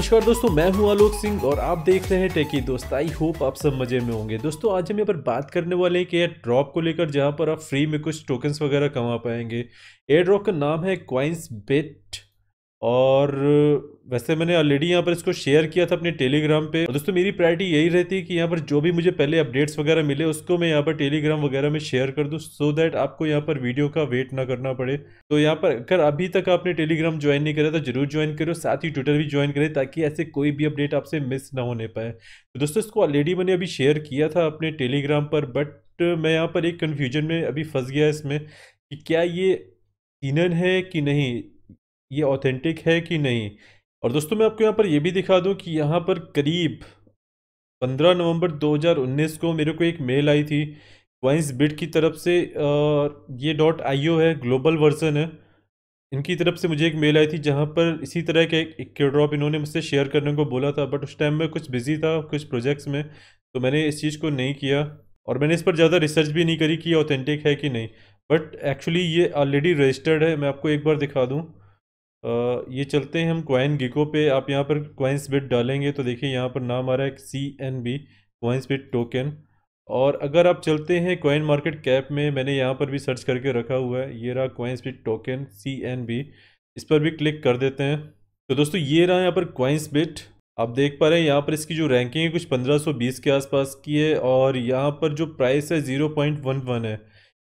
नमस्कार दोस्तों मैं हूं आलोक सिंह और आप देख रहे हैं टेकी दोस्त आई होप आप सब मजे में होंगे दोस्तों आज हम यहाँ पर बात करने वाले हैं कि एयर ड्रॉप को लेकर जहां पर आप फ्री में कुछ टोकन्स वगैरह कमा पाएंगे एयर ड्रॉप का नाम है क्वाइंस बेट और वैसे मैंने ऑलरेडी यहाँ पर इसको शेयर किया था अपने टेलीग्राम पे और दोस्तों मेरी प्रायरिटी यही रहती है कि यहाँ पर जो भी मुझे पहले अपडेट्स वगैरह मिले उसको मैं यहाँ पर टेलीग्राम वगैरह में शेयर कर दूँ सो दैट आपको यहाँ पर वीडियो का वेट ना करना पड़े तो यहाँ पर अगर अभी तक आपने टेलीग्राम ज्वाइन नहीं करा तो जरूर ज्वाइन करो साथ ही ट्विटर भी ज्वाइन करें ताकि ऐसे कोई भी अपडेट आपसे मिस ना होने पाए तो दोस्तों इसको ऑलरेडी मैंने अभी शेयर किया था अपने टेलीग्राम पर बट मैं यहाँ पर एक कन्फ्यूजन में अभी फंस गया इसमें कि क्या ये इनन है कि नहीं ये ऑथेंटिक है कि नहीं और दोस्तों मैं आपको यहाँ पर यह भी दिखा दूँ कि यहाँ पर करीब 15 नवंबर 2019 को मेरे को एक मेल आई थी क्वाइंस बिट की तरफ से ये डॉट आई है ग्लोबल वर्जन है इनकी तरफ से मुझे एक मेल आई थी जहाँ पर इसी तरह के एक ड्रॉप इन्होंने मुझसे शेयर करने को बोला था बट उस टाइम में कुछ बिजी था कुछ प्रोजेक्ट्स में तो मैंने इस चीज़ को नहीं किया और मैंने इस पर ज़्यादा रिसर्च भी नहीं करी कि ये ऑथेंटिक है कि नहीं बट एक्चुअली ये ऑलरेडी रजिस्टर्ड है मैं आपको एक बार दिखा दूँ ये चलते हैं हम क्वाइन गिको पे आप यहाँ पर क्वाइंस बिट डालेंगे तो देखिए यहाँ पर नाम आ रहा है C N B Coinsbit token और अगर आप चलते हैं क्वाइन मार्केट कैप में मैंने यहाँ पर भी सर्च करके रखा हुआ है ये रहा Coinsbit token C N B इस पर भी क्लिक कर देते हैं तो दोस्तों ये रहा यहाँ पर क्वाइंस बिट आप देख पा रहे हैं यहाँ पर इसकी जो रैंकिंग है कुछ 1520 के आसपास की है और यहाँ पर जो प्राइस है 0.11 है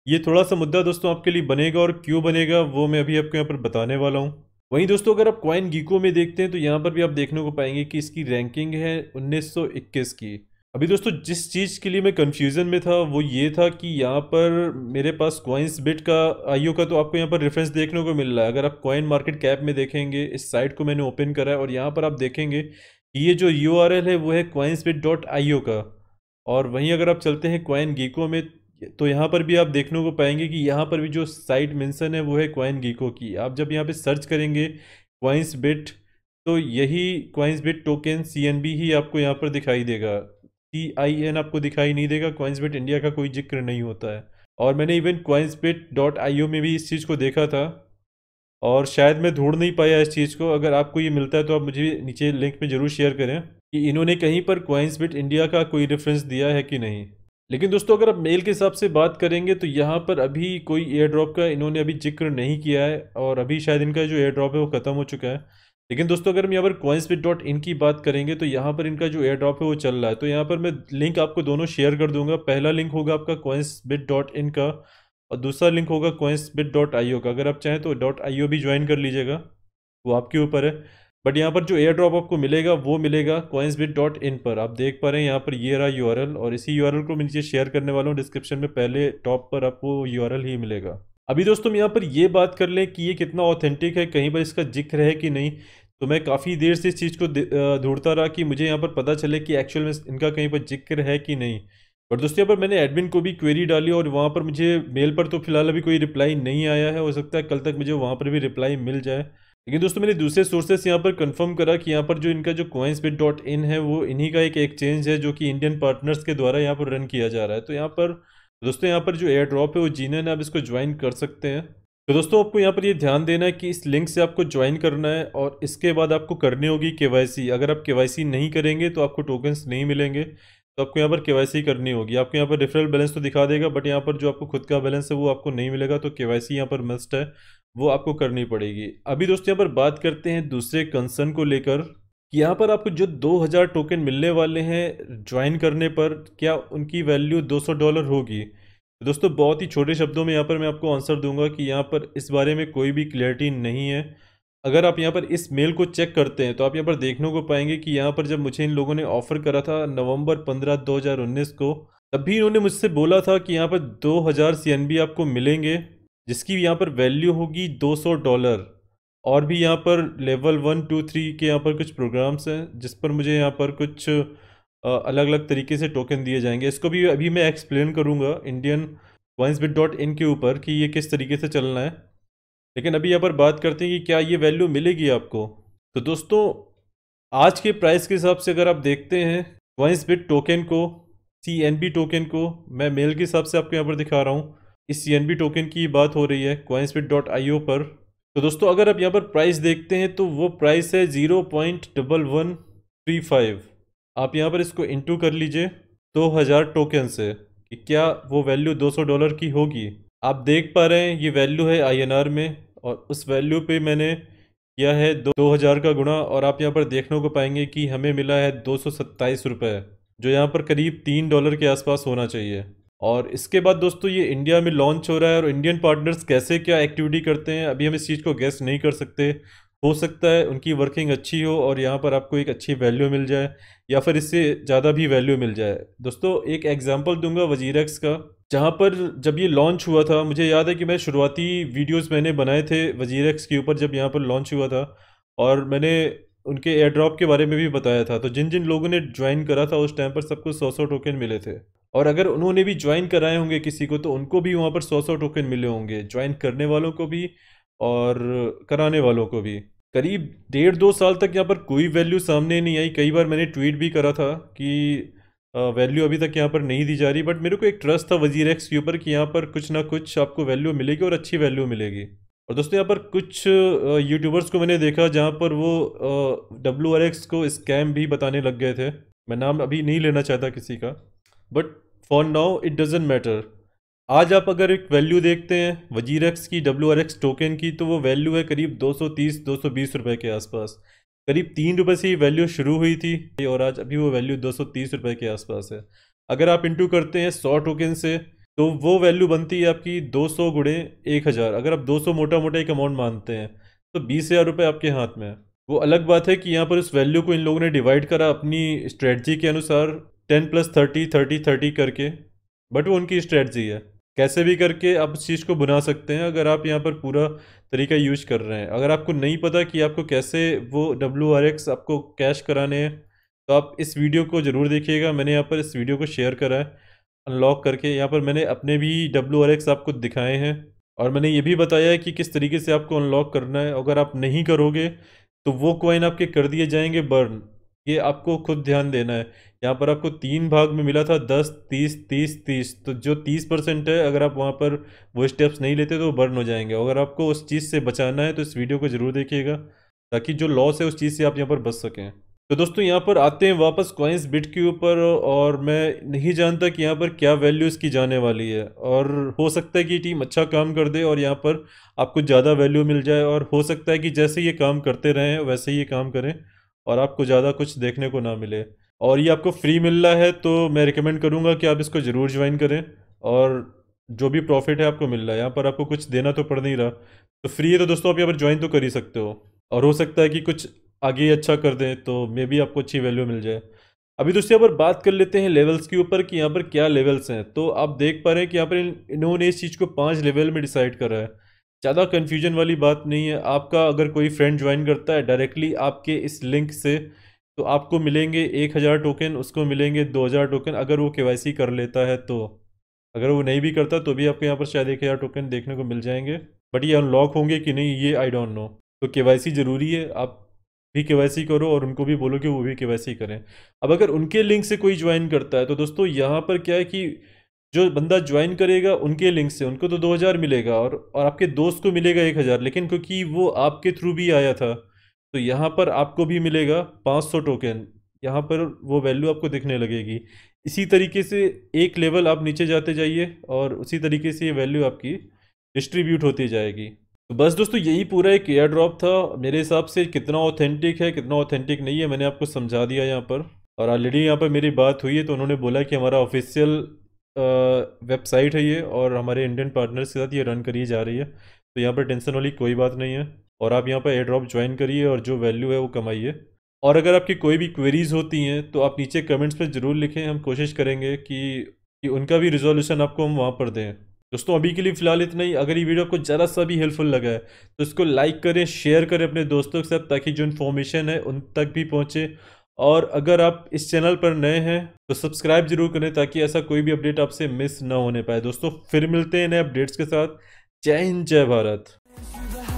ये थोड़ा सा मुद्दा दोस्तों आपके लिए बनेगा और क्यों बनेगा वो मैं अभी आपको यहाँ पर बताने वाला हूँ वहीं दोस्तों अगर आप क्वाइन गीको में देखते हैं तो यहाँ पर भी आप देखने को पाएंगे कि इसकी रैंकिंग है 1921 की अभी दोस्तों जिस चीज़ के लिए मैं कन्फ्यूज़न में था वो ये था कि यहाँ पर मेरे पास क्वाइंस बिट का आईओ का तो आपको यहाँ पर रेफरेंस देखने को मिल रहा है अगर आप क्वाइन मार्केट कैप में देखेंगे इस साइट को मैंने ओपन करा है और यहाँ पर आप देखेंगे कि ये जो यू है वो है क्वाइंस बिट डॉट का और वहीं अगर आप चलते हैं क्वाइन गीको में तो यहाँ पर भी आप देखने को पाएंगे कि यहाँ पर भी जो साइट मेंशन है वो है क्वाइन गीको की आप जब यहाँ पे सर्च करेंगे क्वाइंस बिट तो यही क्वाइंस बिट टोकन सी ही आपको यहाँ पर दिखाई देगा सी आई एन आपको दिखाई नहीं देगा क्वाइंस बिट इंडिया का कोई जिक्र नहीं होता है और मैंने even Coinsbit dot I O में भी इस चीज़ को देखा था और शायद मैं ढूंढ नहीं पाया इस चीज़ को अगर आपको ये मिलता है तो आप मुझे नीचे लिंक में ज़रूर शेयर करें कि इन्होंने कहीं पर क्वाइंस बिट इंडिया का कोई रेफरेंस दिया है कि नहीं लेकिन दोस्तों अगर आप मेल के हिसाब से बात करेंगे तो यहाँ पर अभी कोई एयर ड्रॉप का इन्होंने अभी जिक्र नहीं किया है और अभी शायद इनका जो एयर ड्रॉप है वो ख़त्म हो चुका है लेकिन दोस्तों अगर हम यहाँ पर कॉइन्सपिट डॉट इन की बात करेंगे तो यहाँ पर इनका जो एयर ड्रॉप है वो चल रहा है तो यहाँ पर मैं लिंक आपको दोनों शेयर कर दूंगा पहला लिंक होगा आपका कॉइन्सबिट डॉट इन का और दूसरा लिंक होगा कॉइन्सबिट डॉट आई का अगर आप चाहें तो डॉट आई भी ज्वाइन कर लीजिएगा वो आपके ऊपर है बट यहाँ पर जो एयर ड्रॉप आपको मिलेगा वो मिलेगा कॉइन्स बिट डॉट इन पर आप देख पा रहे हैं यहाँ पर ये रहा यू और इसी यू को मैं नीचे शेयर करने वाला हूँ डिस्क्रिप्शन में पहले टॉप पर आपको यू ही मिलेगा अभी दोस्तों यहाँ पर ये बात कर लें कि ये कितना ऑथेंटिक है कहीं पर इसका जिक्र है कि नहीं तो मैं काफ़ी देर से इस चीज़ को ढूंढता रहा कि मुझे यहाँ पर पता चले कि एक्चुअल में इनका कहीं पर जिक्र है कि नहीं बट दोस्तों यहाँ पर मैंने एडमिन को भी क्वेरी डाली और वहाँ पर मुझे मेल पर तो फिलहाल अभी कोई रिप्लाई नहीं आया है हो सकता है कल तक मुझे वहाँ पर भी रिप्लाई मिल जाए लेकिन दोस्तों मैंने दूसरे सोर्सेस यहाँ पर कंफर्म करा कि यहाँ पर जो इनका जो कॉइन्स बिट डॉट इन है वो इन्हीं का एक एक्सचेंज है जो कि इंडियन पार्टनर्स के द्वारा यहाँ पर रन किया जा रहा है तो यहाँ पर दोस्तों यहाँ पर जो एयर ड्रॉप है वो ने आप इसको ज्वाइन कर सकते हैं तो दोस्तों आपको यहाँ पर ये यह ध्यान देना है कि इस लिंक से आपको ज्वाइन करना है और इसके बाद आपको करनी होगी के अगर आप के नहीं करेंगे तो आपको टोकन्स नहीं मिलेंगे तो आपको यहाँ पर के करनी होगी आपको यहाँ पर रेफरल बैलेंस तो दिखा देगा बट यहाँ पर जो आपको खुद का बैलेंस है वो आपको नहीं मिलेगा तो के वाई यहाँ पर मस्ट है वो आपको करनी पड़ेगी अभी दोस्तों यहाँ पर बात करते हैं दूसरे कंसर्न को लेकर कि यहाँ पर आपको जो 2000 टोकन मिलने वाले हैं ज्वाइन करने पर क्या उनकी वैल्यू 200 डॉलर होगी दोस्तों बहुत ही छोटे शब्दों में यहाँ पर मैं आपको आंसर दूंगा कि यहाँ पर इस बारे में कोई भी क्लैरिटी नहीं है अगर आप यहाँ पर इस मेल को चेक करते हैं तो आप यहाँ पर देखने को पाएंगे कि यहाँ पर जब मुझे इन लोगों ने ऑफ़र करा था नवम्बर पंद्रह दो को तब भी इन्होंने मुझसे बोला था कि यहाँ पर दो हज़ार आपको मिलेंगे जिसकी यहाँ पर वैल्यू होगी 200 डॉलर और भी यहाँ पर लेवल वन टू थ्री के यहाँ पर कुछ प्रोग्राम्स हैं जिस पर मुझे यहाँ पर कुछ अलग अलग तरीके से टोकन दिए जाएंगे इसको भी अभी मैं एक्सप्लेन करूँगा Indian wines bit dot in के ऊपर कि ये किस तरीके से चलना है लेकिन अभी यहाँ पर बात करते हैं कि क्या ये वैल्यू मिलेगी आपको तो दोस्तों आज के प्राइस के हिसाब से अगर आप देखते हैं वाइन्स बिट टोकन को सी टोकन को मैं मेल के हिसाब से आपको यहाँ पर दिखा रहा हूँ इस सी टोकन की बात हो रही है कॉइन्सपिट डॉट पर तो दोस्तों अगर आप यहाँ पर प्राइस देखते हैं तो वो प्राइस है zero point double one three five आप यहाँ पर इसको इंटू कर लीजिए दो हज़ार टोकन से कि क्या वो वैल्यू दो सौ डॉलर की होगी आप देख पा रहे हैं ये वैल्यू है आर में और उस वैल्यू पे मैंने किया है दो दो हज़ार का गुणा और आप यहाँ पर देखने को पाएंगे कि हमें मिला है दो सौ सत्ताईस रुपये जो यहाँ पर करीब तीन डॉलर के आसपास होना चाहिए और इसके बाद दोस्तों ये इंडिया में लॉन्च हो रहा है और इंडियन पार्टनर्स कैसे क्या एक्टिविटी करते हैं अभी हम इस चीज़ को गेस्ट नहीं कर सकते हो सकता है उनकी वर्किंग अच्छी हो और यहाँ पर आपको एक अच्छी वैल्यू मिल जाए या फिर इससे ज़्यादा भी वैल्यू मिल जाए दोस्तों एक एग्जाम्पल दूंगा वजीरक्स का जहाँ पर जब ये लॉन्च हुआ था मुझे याद है कि मैं शुरुआती वीडियोज़ मैंने बनाए थे वजीरक्स के ऊपर जब यहाँ पर लॉन्च हुआ था और मैंने उनके एयर ड्रॉप के बारे में भी बताया था तो जिन जिन लोगों ने ज्वाइन करा था उस टाइम पर सबको सौ सौ टोकन मिले थे और अगर उन्होंने भी ज्वाइन कराए होंगे किसी को तो उनको भी वहाँ पर सौ सौ टोकन मिले होंगे ज्वाइन करने वालों को भी और कराने वालों को भी करीब डेढ़ दो साल तक यहाँ पर कोई वैल्यू सामने नहीं आई कई बार मैंने ट्वीट भी करा था कि वैल्यू अभी तक यहाँ पर नहीं दी जा रही बट मेरे को एक ट्रस्ट था वजीर एक्स के ऊपर कि यहाँ पर कुछ ना कुछ आपको वैल्यू मिलेगी और अच्छी वैल्यू मिलेगी और दोस्तों यहाँ पर कुछ यूट्यूबर्स को मैंने देखा जहाँ पर वो डब्ल्यू को स्कैम भी बताने लग गए थे मैं नाम अभी नहीं लेना चाहता किसी का but for now it doesn't matter आज आप अगर एक वैल्यू देखते हैं वजीर एक्स की डब्ल्यू आर एक्स टोकन की तो वो वैल्यू है करीब 230 220 रुपए के आसपास करीब तीन रुपए से ही वैल्यू शुरू हुई थी और आज अभी वो वैल्यू 230 रुपए के आसपास है अगर आप इंटू करते हैं 100 टोकन से तो वो वैल्यू बनती है आपकी 200 सौ गुड़े एक हज़ार अगर आप 200 मोटा मोटा एक अमाउंट मानते हैं तो बीस हज़ार रुपये आपके हाथ में है वो अलग बात है कि यहाँ पर उस वैल्यू को इन लोगों ने डिवाइड करा अपनी स्ट्रेटजी के अनुसार ten plus thirty thirty thirty करके बट वो उनकी स्ट्रेटजी है कैसे भी करके आप इस चीज़ को बना सकते हैं अगर आप यहाँ पर पूरा तरीका यूज कर रहे हैं अगर आपको नहीं पता कि आपको कैसे वो डब्ल्यू आर एक्स आपको कैश कराने हैं तो आप इस वीडियो को ज़रूर देखिएगा मैंने यहाँ पर इस वीडियो को शेयर करा है अनलॉक करके यहाँ पर मैंने अपने भी डब्ल्यू आर एक्स आपको दिखाए हैं और मैंने ये भी बताया है कि किस तरीके से आपको अनलॉक करना है अगर आप नहीं करोगे तो वो कॉइन आपके कर दिए जाएंगे बर्न ये आपको खुद ध्यान देना है यहाँ पर आपको तीन भाग में मिला था दस तीस तीस तीस तो जो तीस परसेंट है अगर आप वहाँ पर वो स्टेप्स नहीं लेते तो बर्न हो जाएंगे अगर आपको उस चीज़ से बचाना है तो इस वीडियो को ज़रूर देखिएगा ताकि जो लॉस है उस चीज़ से आप यहाँ पर बच सकें तो दोस्तों यहाँ पर आते हैं वापस कॉइन्स बिट के ऊपर और मैं नहीं जानता कि यहाँ पर क्या वैल्यू इसकी जाने वाली है और हो सकता है कि टीम अच्छा काम कर दे और यहाँ पर आपको ज़्यादा वैल्यू मिल जाए और हो सकता है कि जैसे ये काम करते रहें वैसे ही ये काम करें और आपको ज़्यादा कुछ देखने को ना मिले और ये आपको फ्री मिल रहा है तो मैं रिकमेंड करूँगा कि आप इसको ज़रूर ज्वाइन करें और जो भी प्रॉफिट है आपको मिल रहा है यहाँ पर आपको कुछ देना तो पड़ नहीं रहा तो फ्री है तो दोस्तों आप यहाँ पर ज्वाइन तो कर ही सकते हो और हो सकता है कि कुछ आगे अच्छा कर दें तो मे भी आपको अच्छी वैल्यू मिल जाए अभी दोस्तों यहाँ पर बात कर लेते हैं लेवल्स के ऊपर कि यहाँ पर क्या लेवल्स हैं तो आप देख पा रहे हैं कि यहाँ पर इन्होंने इस चीज़ को पाँच लेवल में डिसाइड करा है ज़्यादा कन्फ्यूजन वाली बात नहीं है आपका अगर कोई फ्रेंड ज्वाइन करता है डायरेक्टली आपके इस लिंक से तो आपको मिलेंगे एक हज़ार टोकन उसको मिलेंगे दो हज़ार टोकन अगर वो के कर लेता है तो अगर वो नहीं भी करता तो भी आपको यहाँ पर शायद एक हज़ार टोकन देखने को मिल जाएंगे बट ये अनलॉक होंगे कि नहीं ये आई डोंट नो तो के ज़रूरी है आप भी के करो और उनको भी बोलो कि वो भी के करें अब अगर उनके लिंक से कोई ज्वाइन करता है तो दोस्तों यहाँ पर क्या है कि जो बंदा ज्वाइन करेगा उनके लिंक से उनको तो दो हज़ार मिलेगा और और आपके दोस्त को मिलेगा एक हज़ार लेकिन क्योंकि वो आपके थ्रू भी आया था तो यहाँ पर आपको भी मिलेगा पाँच सौ टोकन यहाँ पर वो वैल्यू आपको दिखने लगेगी इसी तरीके से एक लेवल आप नीचे जाते जाइए और उसी तरीके से ये वैल्यू आपकी डिस्ट्रीब्यूट होती जाएगी तो बस दोस्तों यही पूरा एक एयर ड्रॉप था मेरे हिसाब से कितना ऑथेंटिक है कितना ऑथेंटिक नहीं है मैंने आपको समझा दिया यहाँ पर और ऑलरेडी यहाँ पर मेरी बात हुई है तो उन्होंने बोला कि हमारा ऑफिशियल वेबसाइट है ये और हमारे इंडियन पार्टनर्स के साथ ये रन करी जा रही है तो यहाँ पर टेंशन वाली कोई बात नहीं है और आप यहाँ पर एयर ड्रॉप ज्वाइन करिए और जो वैल्यू है वो कमाइए और अगर आपकी कोई भी क्वेरीज होती हैं तो आप नीचे कमेंट्स पर ज़रूर लिखें हम कोशिश करेंगे कि कि उनका भी रिजोल्यूशन आपको हम वहाँ पर दें दोस्तों अभी के लिए फ़िलहाल इतना ही अगर ये वीडियो आपको ज़रा सा भी हेल्पफुल लगा है तो इसको लाइक करें शेयर करें अपने दोस्तों के साथ ताकि जो इन्फॉर्मेशन है उन तक भी पहुँचे और अगर आप इस चैनल पर नए हैं तो सब्सक्राइब जरूर करें ताकि ऐसा कोई भी अपडेट आपसे मिस ना होने पाए दोस्तों फिर मिलते हैं नए अपडेट्स के साथ जय हिंद जय भारत